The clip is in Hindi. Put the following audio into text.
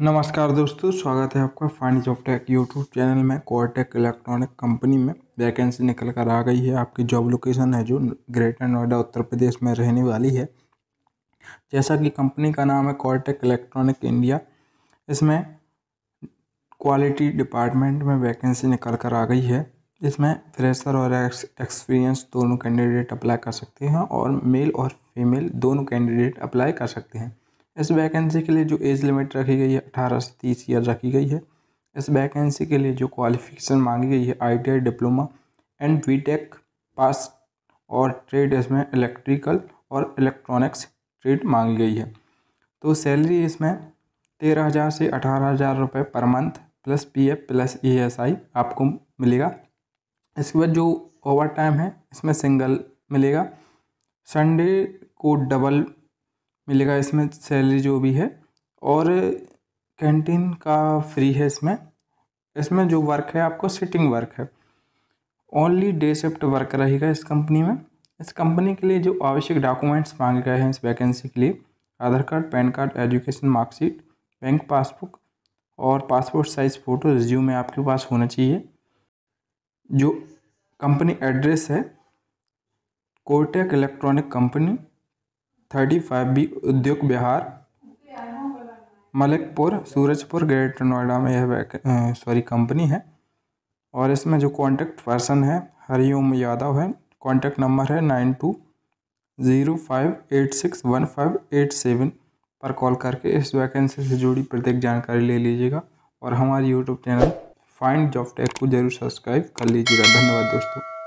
नमस्कार दोस्तों स्वागत है आपका fine job tech YouTube channel में कोटेक इलेक्ट्रॉनिक कंपनी में वैकेंसी निकल कर आ गई है आपकी जॉब लोकेशन है जो ग्रेटर नोएडा उत्तर प्रदेश में रहने वाली है जैसा कि कंपनी का नाम है कोटेक इलेक्ट्रॉनिक इंडिया इसमें क्वालिटी डिपार्टमेंट में वैकेंसी निकल कर आ गई है इसमें फ्रेशर और एक्सपीरियंस दोनों कैंडिडेट अप्लाई कर सकते हैं और मेल और फीमेल दोनों कैंडिडेट अप्लाई कर सकते हैं इस वैकेंसी के लिए जो एज लिमिट रखी गई है अठारह से तीस ईयर रखी गई है इस वैकेंसी के लिए जो क्वालिफिकेशन मांगी गई है I diploma and B pass और ट्रेड इसमें इलेक्ट्रिकल और इलेक्ट्रॉनिक्स ट्रेड मांगी गई है तो सैलरी इसमें तेरह हज़ार से अठारह हज़ार रुपये पर month plus P F plus E S I आपको मिलेगा इसके बाद जो ओवर टाइम है इसमें सिंगल मिलेगा संडे को डबल मिलेगा इसमें सैलरी जो भी है और कैंटीन का फ्री है इसमें इसमें जो वर्क है आपको सिटिंग वर्क है ओनली डे शिफ्ट वर्क रहेगा इस कंपनी में इस कंपनी के लिए जो आवश्यक डॉक्यूमेंट्स मांगे गए हैं इस वैकेंसी के लिए Aadhaar card pan card education marksheet bank passbook और पासपोर्ट साइज़ फ़ोटो में आपके पास होना चाहिए जो कंपनी एड्रेस है Kotek electronic company thirty five B Udyog Vihar Malikpur Surajpur greater Noida में यह सॉरी कंपनी है और इसमें जो कॉन्टेक्ट पर्सन है हरिओम यादव है कॉन्टेक्ट नंबर है nine two zero five eight six one five eight seven पर कॉल करके इस वैकेंसी से जुड़ी प्रत्येक जानकारी ले लीजिएगा और हमारे YouTube channel find job tech को जरूर सब्सक्राइब कर लीजिएगा धन्यवाद दोस्तों